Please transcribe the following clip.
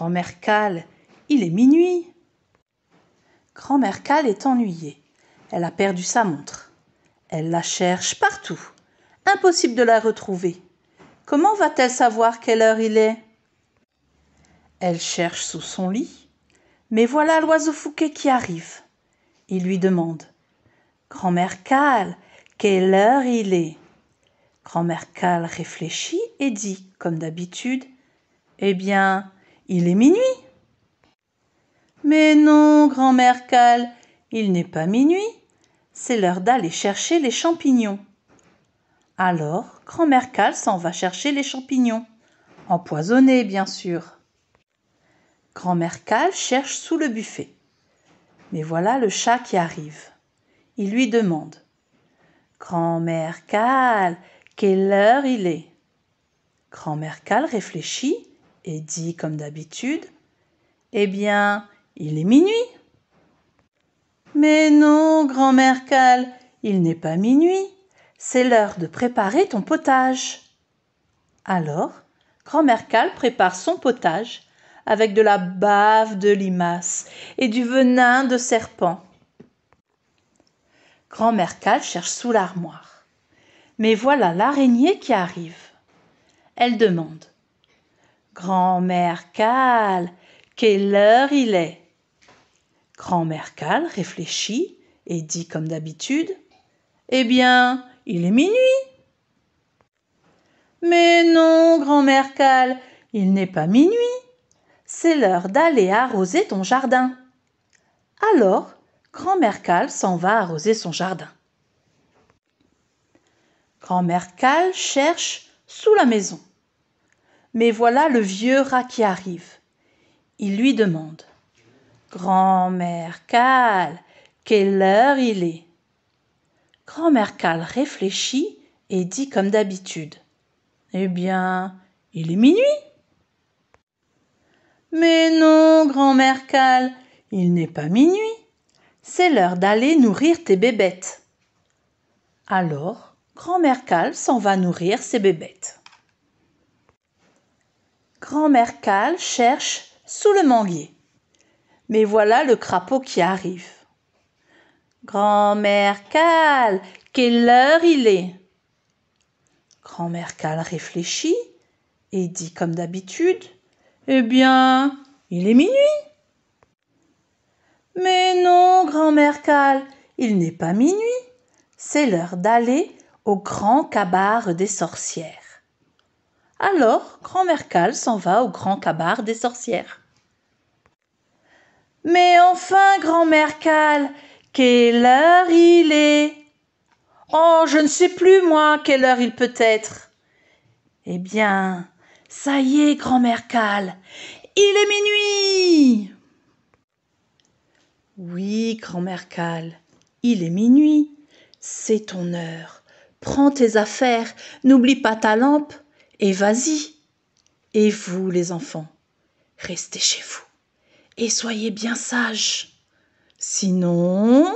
Grand-mère Cal, il est minuit. Grand-mère Cal est ennuyée. Elle a perdu sa montre. Elle la cherche partout. Impossible de la retrouver. Comment va-t-elle savoir quelle heure il est Elle cherche sous son lit. Mais voilà l'oiseau Fouquet qui arrive. Il lui demande Grand-mère Cal, quelle heure il est Grand-mère Cal réfléchit et dit, comme d'habitude Eh bien, il est minuit. Mais non, grand-mère Cal, il n'est pas minuit. C'est l'heure d'aller chercher les champignons. Alors, grand-mère Cal s'en va chercher les champignons, empoisonnés bien sûr. Grand-mère Cal cherche sous le buffet. Mais voilà le chat qui arrive. Il lui demande Grand-mère Cal, quelle heure il est Grand-mère Cal réfléchit et dit comme d'habitude Eh bien, il est minuit. Mais non, grand-mère Cal, il n'est pas minuit. C'est l'heure de préparer ton potage. Alors, grand-mère Cal prépare son potage avec de la bave de limace et du venin de serpent. Grand-mère Cal cherche sous l'armoire. Mais voilà l'araignée qui arrive. Elle demande Grand-mère Cal, quelle heure il est Grand-mère Cal réfléchit et dit comme d'habitude Eh bien, il est minuit. Mais non, grand-mère Cal, il n'est pas minuit. C'est l'heure d'aller arroser ton jardin. Alors, grand-mère Cal s'en va arroser son jardin. Grand-mère Cal cherche sous la maison mais voilà le vieux rat qui arrive. Il lui demande Grand-mère Cal, quelle heure il est Grand-mère Cal réfléchit et dit comme d'habitude Eh bien, il est minuit. Mais non, grand-mère Cal, il n'est pas minuit. C'est l'heure d'aller nourrir tes bébêtes. Alors, grand-mère Cal s'en va nourrir ses bébêtes grand-mère Cale cherche sous le manguier. Mais voilà le crapaud qui arrive. Grand-mère Cal, quelle heure il est Grand-mère Cale réfléchit et dit comme d'habitude Eh bien, il est minuit. Mais non, grand-mère Cale, il n'est pas minuit. C'est l'heure d'aller au grand cabaret des sorcières. Alors, grand Mercal s'en va au grand cabaret des sorcières. Mais enfin, grand Mercal, quelle heure il est Oh, je ne sais plus, moi, quelle heure il peut être. Eh bien, ça y est, grand Mercal, il est minuit Oui, grand Mercal, il est minuit, c'est ton heure. Prends tes affaires, n'oublie pas ta lampe, et vas-y. Et vous, les enfants, restez chez vous. Et soyez bien sages. Sinon...